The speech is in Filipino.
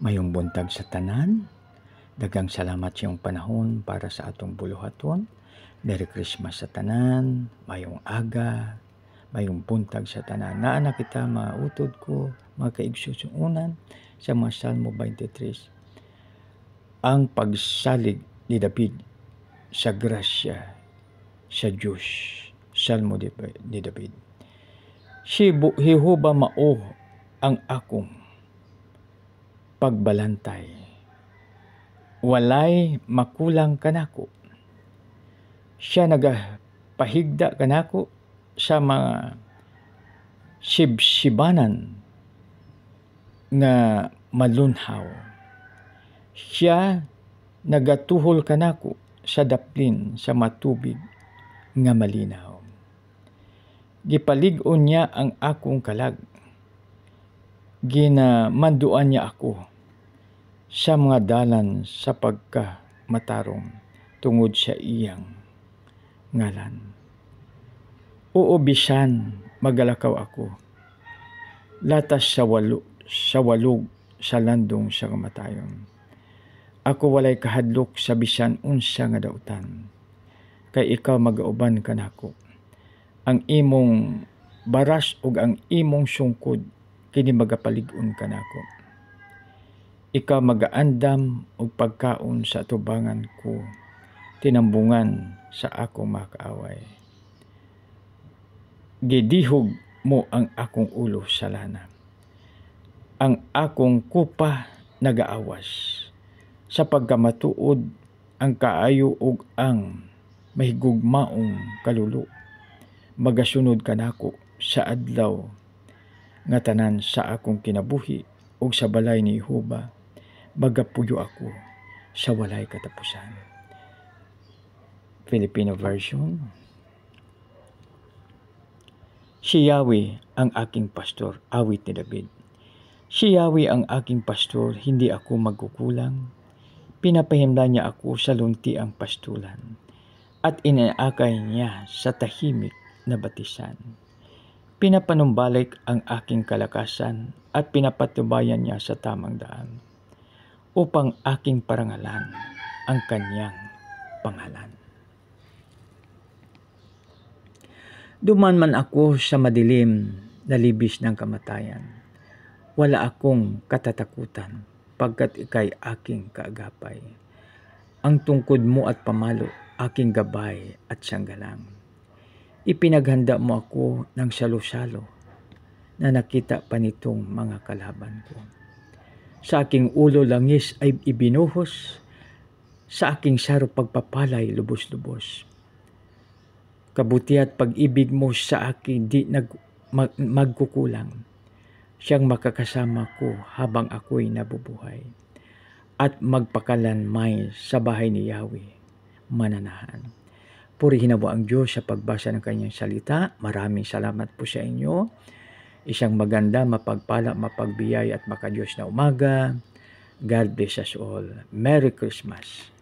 Mayong buntag sa tanan. Dagang salamat sa iyong panahon para sa atong buluhaton. Merry Christmas sa tanan. Mayong aga. Mayong buntag sa tanan. Naana kita utod ko, mga kaigsusunan sa mga Salmo 23. Ang pagsalig ni David sa grasya sa Diyos. Salmo ni David. Si Jehovah mao ang akong pagbalantay. Walay makulang kanako. Siya nagapahigda kanako sa mga sibsibanan na malunhaw. Siya nagatuhol kanako sa daplin sa matubig nga malinaw. Gipalig-on niya ang akong kalag ginamanduan niya ako sa mga dalan sa pagka matarong tungod sa iyang ngalan. Oo bisan magalakaw ako. Latas sa walo sa walog sa landong sa kamatayon. Ako walay kahadlok sa bisan unsa nga dautan. Kay ikaw magauban kanako. Ang imong baras ug ang imong sungkod kini magapalig-on kanako ikaw magaandam og pagkaon sa atubangan ko, tinambungan sa ako makaaway. Gidihog mo ang akong ulo sa lana. Ang akong kupa nagaawas sa pagkamatuod ang kaayo ug ang mahigugmaong kalulo. Magasunod ka nako sa adlaw nga tanan sa akong kinabuhi ug sa balay ni Huba Magapuyo ako sa walay katapusan. Filipino version. Si Yahweh ang aking pastor, awit ni David. Si Yahweh ang aking pastor, hindi ako magkukulang. Pinapahimla niya ako sa lunti ang pastulan at inaakay niya sa tahimik na batisan. Pinapanumbalik ang aking kalakasan at pinapatubayan niya sa tamang daan upang aking parangalan ang kanyang pangalan. Duman man ako sa madilim na libis ng kamatayan, wala akong katatakutan pagkat ikay aking kaagapay. Ang tungkod mo at pamalo, aking gabay at siyanggalang. Ipinaghanda mo ako ng salo-salo na nakita pa nitong mga kalaban ko sa aking ulo langis ay ibinuhos, sa aking saro pagpapalay lubos-lubos. Kabuti at pag-ibig mo sa akin di nag, mag, magkukulang. Siyang makakasama ko habang ako'y nabubuhay. At magpakalanmay sa bahay ni Yahweh, mananahan. Purihin na ang Diyos sa pagbasa ng kanyang salita. Maraming salamat po sa inyo. Isang maganda, mapagpala, mapagbiyay at makadiyos na umaga. God bless us all. Merry Christmas.